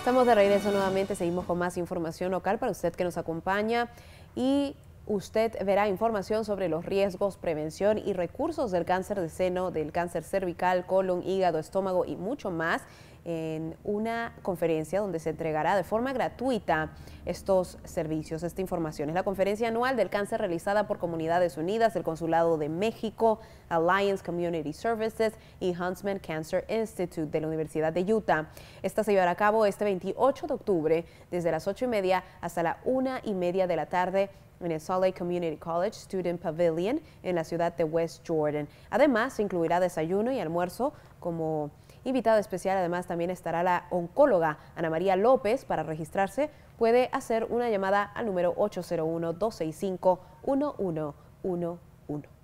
Estamos de regreso nuevamente, seguimos con más información local para usted que nos acompaña y usted verá información sobre los riesgos, prevención y recursos del cáncer de seno, del cáncer cervical, colon, hígado, estómago y mucho más en una conferencia donde se entregará de forma gratuita estos servicios, esta información. Es la conferencia anual del cáncer realizada por Comunidades Unidas, el Consulado de México, Alliance Community Services y Huntsman Cancer Institute de la Universidad de Utah. Esta se llevará a cabo este 28 de octubre desde las 8 y media hasta la 1 y media de la tarde en el Salt Lake Community College Student Pavilion en la ciudad de West Jordan. Además, incluirá desayuno y almuerzo como invitado especial además también estará la oncóloga Ana María López. Para registrarse puede hacer una llamada al número 801-265-1111.